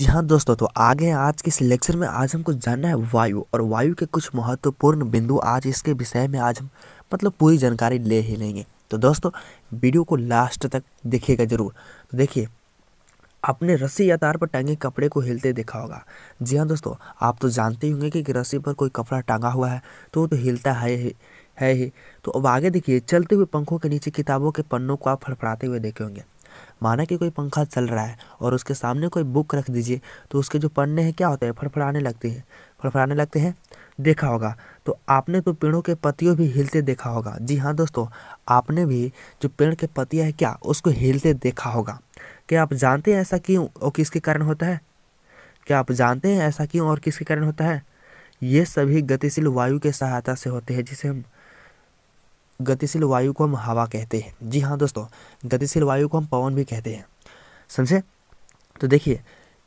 जी हाँ दोस्तों तो आगे आज के इस लेक्चर में आज हमको जानना है वायु और वायु के कुछ महत्वपूर्ण बिंदु आज इसके विषय में आज हम मतलब पूरी जानकारी ले ही लेंगे तो दोस्तों वीडियो को लास्ट तक देखिएगा जरूर तो देखिए आपने रस्सी या तार पर टांगे कपड़े को हिलते देखा होगा जी हाँ दोस्तों आप तो जानते ही होंगे कि रस्सी पर कोई कपड़ा टांगा हुआ है तो वो तो हिलता है ही है ही तो अब आगे देखिए चलते हुए पंखों के नीचे किताबों के पन्नों को आप फड़फड़ाते हुए देखे होंगे माना कि कोई पंखा चल रहा है और उसके सामने कोई बुक रख दीजिए तो उसके जो पन्ने हैं क्या होते हैं फड़फड़ाने लगते हैं फड़फड़ाने लगते हैं देखा होगा तो आपने तो पेड़ों के पतियों भी हिलते देखा होगा जी हाँ दोस्तों आपने भी जो पेड़ के पतिया हैं क्या उसको हिलते देखा होगा क्या आप जानते हैं ऐसा क्यों और किसके कारण होता है क्या आप जानते हैं ऐसा क्यों और किसके कारण होता है ये सभी गतिशील वायु के सहायता से होते हैं जिसे हम गतिशील वायु को हम हवा कहते हैं जी हाँ दोस्तों गतिशील वायु को हम पवन भी कहते हैं समझे तो देखिए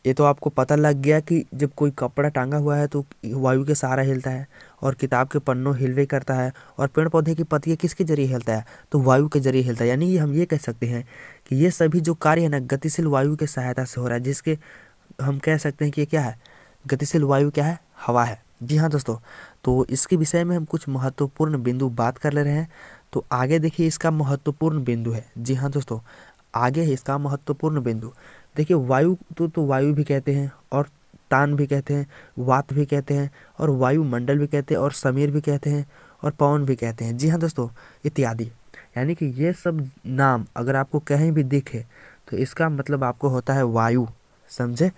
ये तो आपको पता लग गया कि जब कोई कपड़ा टांगा हुआ है तो वायु के सहारा हिलता है और किताब के पन्नों हिलवे करता है और पेड़ पौधे की पत्तियाँ किसके जरिए हिलता है तो वायु के जरिए हिलता है यानी हम ये कह सकते हैं कि ये सभी जो कार्य है ना गतिशील वायु के सहायता से हो रहा है जिसके हम कह सकते हैं कि ये क्या है गतिशील वायु क्या है हवा है जी हाँ दोस्तों तो इसके विषय में हम कुछ महत्वपूर्ण बिंदु बात कर ले रहे हैं तो आगे देखिए इसका महत्वपूर्ण बिंदु है जी हाँ दोस्तों आगे है इसका महत्वपूर्ण बिंदु देखिए वायु तो तो वायु भी कहते हैं और तान भी कहते हैं वात भी कहते हैं और वायुमंडल भी कहते हैं और समीर भी कहते हैं और पवन भी कहते हैं जी हाँ दोस्तों इत्यादि यानी कि ये सब नाम अगर आपको कहीं भी दिखे तो इसका मतलब आपको होता है वायु समझे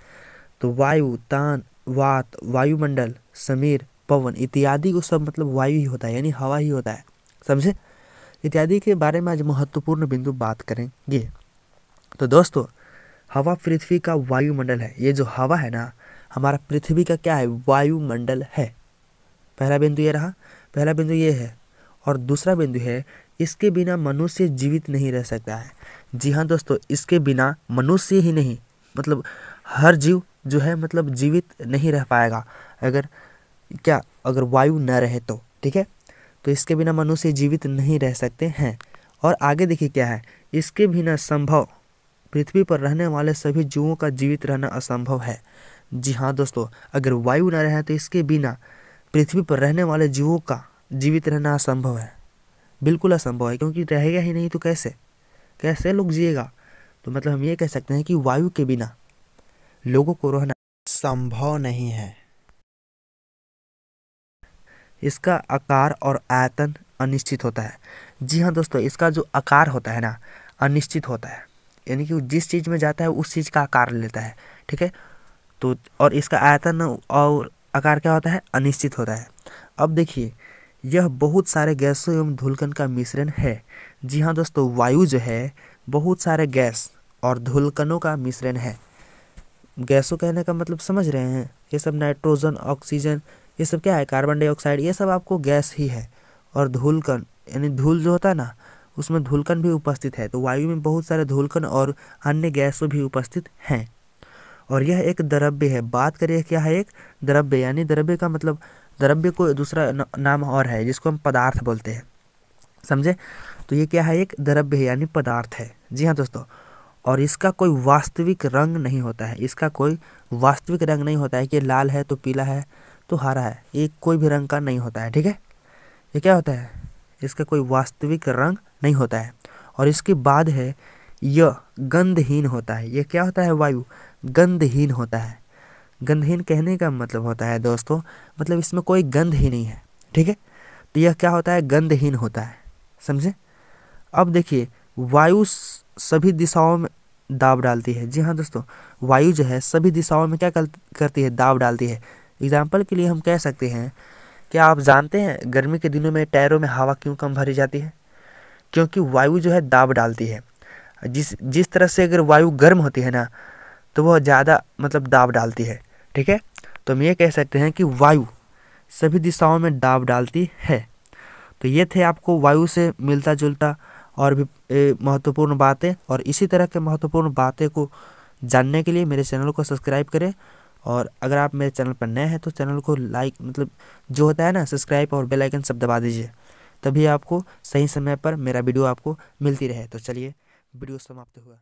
तो वायु तान वात वायुमंडल समीर पवन इत्यादि को सब मतलब वायु ही होता है यानी हवा ही होता है समझे इत्यादि के बारे में आज महत्वपूर्ण बिंदु बात करेंगे तो दोस्तों हवा पृथ्वी का वायुमंडल है ये जो हवा है ना हमारा पृथ्वी का क्या है वायुमंडल है पहला बिंदु ये रहा पहला बिंदु ये है और दूसरा बिंदु है इसके बिना मनुष्य जीवित नहीं रह सकता है जी हाँ दोस्तों इसके बिना मनुष्य ही नहीं मतलब हर जीव जो है मतलब जीवित नहीं रह पाएगा अगर क्या अगर वायु न रहे तो ठीक है तो इसके बिना मनुष्य जीवित नहीं रह सकते हैं और आगे देखिए क्या है इसके बिना संभव पृथ्वी पर रहने वाले सभी जीवों का जीवित रहना असंभव है जी हाँ दोस्तों अगर वायु न रहे तो इसके बिना पृथ्वी पर रहने वाले जीवों का जीवित रहना असंभव है बिल्कुल असंभव है क्योंकि रहेगा ही नहीं तो कैसे कैसे लोग जिएगा तो मतलब हम ये कह सकते हैं कि वायु के बिना लोगों को रहना संभव नहीं है इसका आकार और आयतन अनिश्चित होता है जी हाँ दोस्तों इसका जो आकार होता है ना अनिश्चित होता है यानी कि जिस चीज़ में जाता है उस चीज़ का आकार लेता है ठीक है तो और इसका आयतन और आकार क्या होता है अनिश्चित होता है अब देखिए यह बहुत सारे गैसों एवं धुलकन का मिश्रण है जी हाँ दोस्तों वायु जो है बहुत सारे गैस और धुलकनों का मिश्रण है गैसों कहने का मतलब समझ रहे हैं ये सब नाइट्रोजन ऑक्सीजन ये सब क्या है कार्बन डाइऑक्साइड ये सब आपको गैस ही है और धूलकण यानी धूल जो होता है ना उसमें धूलकण भी उपस्थित है तो वायु में बहुत सारे धूलकण और अन्य गैस भी उपस्थित हैं और यह एक द्रव्य है बात करिए क्या है एक द्रव्य यानी द्रव्य का मतलब द्रव्य को दूसरा नाम और है जिसको हम पदार्थ बोलते हैं समझे तो ये क्या है एक द्रव्य है यानी पदार्थ है जी हाँ दोस्तों और इसका कोई वास्तविक रंग नहीं होता है इसका कोई वास्तविक रंग नहीं होता है कि लाल है तो पीला है तो हरा है ये कोई भी रंग का नहीं होता है ठीक है ये क्या होता है इसका कोई वास्तविक रंग नहीं होता है और इसके बाद है यह गंधहीन होता है यह क्या होता है वायु गंधहीन होता है गंधहीन कहने का मतलब होता है दोस्तों मतलब इसमें कोई गंध ही नहीं है ठीक है तो यह क्या होता है गंधहीन होता है समझे अब देखिए वायु सभी दिशाओं में दाब डालती है जी हाँ दोस्तों वायु जो है सभी दिशाओं में क्या करती है दाब डालती है एग्जाम्पल के लिए हम कह सकते हैं क्या आप जानते हैं गर्मी के दिनों में टायरों में हवा क्यों कम भरी जाती है क्योंकि वायु जो है दाब डालती है जिस जिस तरह से अगर वायु गर्म होती है ना तो वह ज़्यादा मतलब दाब डालती है ठीक है तो हम ये कह सकते हैं कि वायु सभी दिशाओं में दाब डालती है तो ये थे आपको वायु से मिलता जुलता और भी महत्वपूर्ण बातें और इसी तरह के महत्वपूर्ण बातें को जानने के लिए मेरे चैनल को सब्सक्राइब करें और अगर आप मेरे चैनल पर नए हैं तो चैनल को लाइक मतलब जो होता है ना सब्सक्राइब और बेल आइकन सब दबा दीजिए तभी आपको सही समय पर मेरा वीडियो आपको मिलती रहे तो चलिए वीडियो समाप्त हुआ